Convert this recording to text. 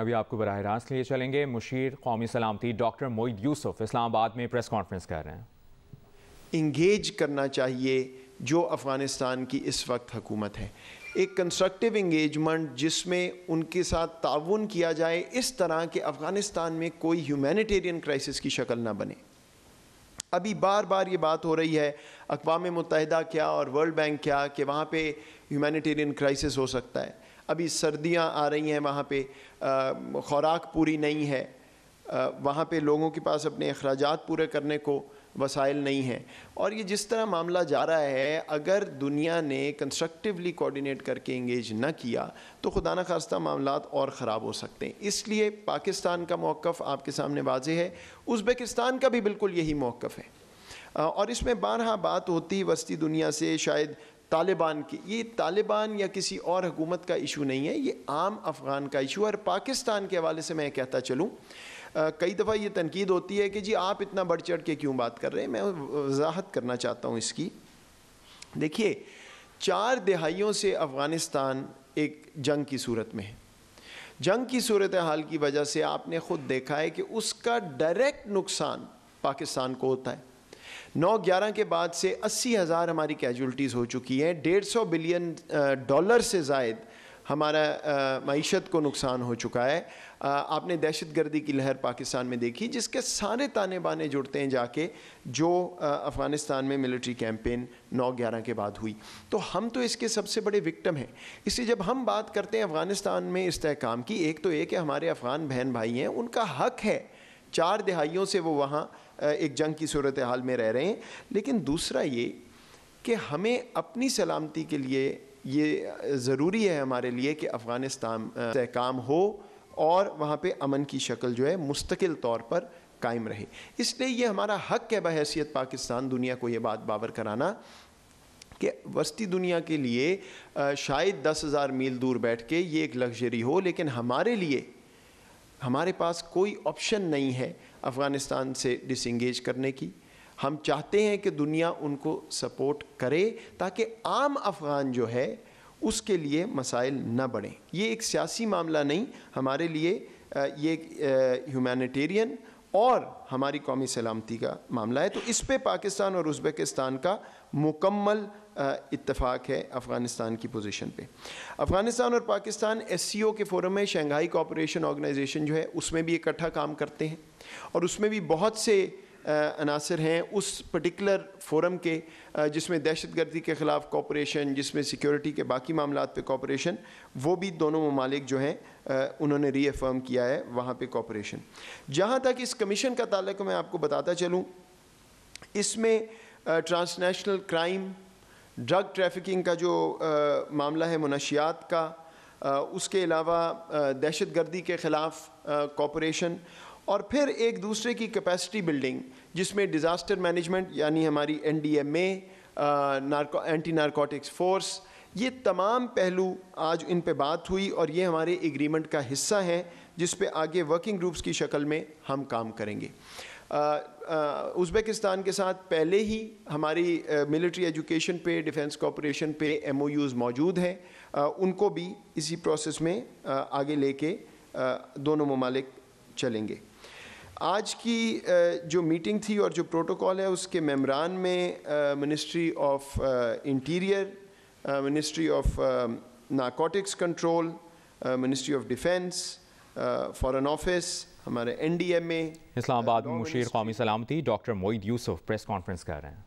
अभी आपको बरह रास्त लिए चलेंगे मुशीर कौमी सलामती डॉक्टर मोईद यूसुफ इस्लामाबाद में प्रेस कॉन्फ्रेंस कर रहे हैं इंगेज करना चाहिए जो अफ़गानिस्तान की इस वक्त हुकूमत है एक कंस्ट्रक्टिव इंगेजमेंट जिसमें उनके साथ ताउन किया जाए इस तरह के अफ़गानिस्तान में कोई ह्यूमैनिटेरियन क्राइसिस की शक्ल ना बने अभी बार बार ये बात हो रही है अकवा मुतहदा क्या और वर्ल्ड बैंक क्या कि वहाँ पर ह्यूमैनिटेरियन क्राइसिस हो सकता है अभी सर्दियां आ रही हैं वहाँ पे ख़ुराक पूरी नहीं है वहाँ पे लोगों के पास अपने अखराज पूरे करने को वसाइल नहीं हैं और ये जिस तरह मामला जा रहा है अगर दुनिया ने कंस्ट्रक्टिवली कोऑर्डिनेट करके इंगेज ना किया तो खुदा न खास्ता मामला और ख़राब हो सकते हैं इसलिए पाकिस्तान का मौक़ आपके सामने वाज है उज़्बेकिस्तान का भी बिल्कुल यही मौक़ है और इसमें बारहा बात होती वस्ती दुनिया से शायद तालिबान की ये तालिबान या किसी और हुकूमत का इशू नहीं है ये आम अफ़गान का इशू है और पाकिस्तान के हवाले से मैं कहता चलूँ कई दफ़ा ये तनकीद होती है कि जी आप इतना बढ़ चढ़ के क्यों बात कर रहे हैं मैं वजाहत करना चाहता हूँ इसकी देखिए चार दहाइयों से अफ़गानिस्तान एक जंग की सूरत में है जंग की सूरत हाल की वजह से आपने ख़ुद देखा है कि उसका डायरेक्ट नुकसान पाकिस्तान को होता है नौ ग्यारह के बाद से अस्सी हज़ार हमारी कैजुलटीज़ हो चुकी हैं डेढ़ सौ बिलियन डॉलर से जायद हमारा मीशत को नुकसान हो चुका है आ, आपने दहशत गर्दी की लहर पाकिस्तान में देखी जिसके सारे ताने बाने जुड़ते हैं जाके जो अफ़गानिस्तान में मिलिट्री कैंपेन नौ ग्यारह के बाद हुई तो हम तो इसके सबसे बड़े विक्टम हैं इसलिए जब हम बात करते हैं अफ़गानिस्तान में इसकाम की एक तो एक है हमारे अफ़गान बहन भाई हैं उनका हक है चार दहाइयों से वो वहाँ एक जंग की सूरत हाल में रह रहे हैं लेकिन दूसरा ये कि हमें अपनी सलामती के लिए ये ज़रूरी है हमारे लिए कि अफ़गानिस्तान काम हो और वहाँ पे अमन की शक्ल जो है मुस्तकिल तौर पर कायम रहे इसलिए ये हमारा हक है बहसीत पाकिस्तान दुनिया को ये बात बावर कराना कि वस्ती दुनिया के लिए शायद दस हज़ार मील दूर बैठ के ये एक लग्जरी हो लेकिन हमारे लिए हमारे पास कोई ऑप्शन नहीं है अफ़गानिस्तान से डिसंगेज करने की हम चाहते हैं कि दुनिया उनको सपोर्ट करे ताकि आम अफ़गान जो है उसके लिए मसाइल न बढ़ें ये एक सियासी मामला नहीं हमारे लिए ये ह्यूमैनिटेरियन और हमारी कौमी सलामती का मामला है तो इस पर पाकिस्तान और उज़्बेकिस्तान का मुकम्मल इतफ़ाक़ है अफ़गानिस्तान की पोजीशन पे अफ़गानिस्तान और पाकिस्तान एस सी ओ के फोरम में शंघाई कॉपरेशन ऑर्गेनाइजेशन जो है उसमें भी इकट्ठा काम करते हैं और उसमें भी बहुत से अनासर हैं उस पर्टिकुलर फोरम के जिसमें दहशत गर्दी के ख़िलाफ़ कॉपरेशन जिसमें सिक्योरिटी के बाकी मामला पे कॉपरेशन वो भी दोनों ममालिक जो हैं उन्होंने रीअफर्म किया है वहाँ पे कॉपरेशन जहाँ तक इस कमीशन का ताल्लुक मैं आपको बताता चलूँ इसमें ट्रांसनेशनल क्राइम ड्रग ट्रैफिकिंग का जो आ, मामला है मुनशियात का आ, उसके अलावा दहशत गर्दी के ख़िलाफ़ कॉपरेशन और फिर एक दूसरे की कैपेसिटी बिल्डिंग जिसमें डिज़ास्टर मैनेजमेंट यानी हमारी N D M A narco anti narcotics force ये तमाम पहलू आज इन पे बात हुई और ये हमारे एग्रीमेंट का हिस्सा है जिस पे आगे वर्किंग ग्रुप्स की शक्ल में हम काम करेंगे उज़्बेकिस्तान के साथ पहले ही हमारी मिलिट्री एजुकेशन पे डिफेंस कॉपरेशन पे एम मौजूद हैं उनको भी इसी प्रोसेस में आ, आगे लेके दोनों ममालिक चलेंगे आज की जो मीटिंग थी और जो प्रोटोकॉल है उसके मेम्बरान में ministry of interior ministry of narcotics control ministry of defence foreign office हमारे N D M A Islamabad में मुशीर कौमी सलामती doctor Moeed Yusuf press conference कर रहे हैं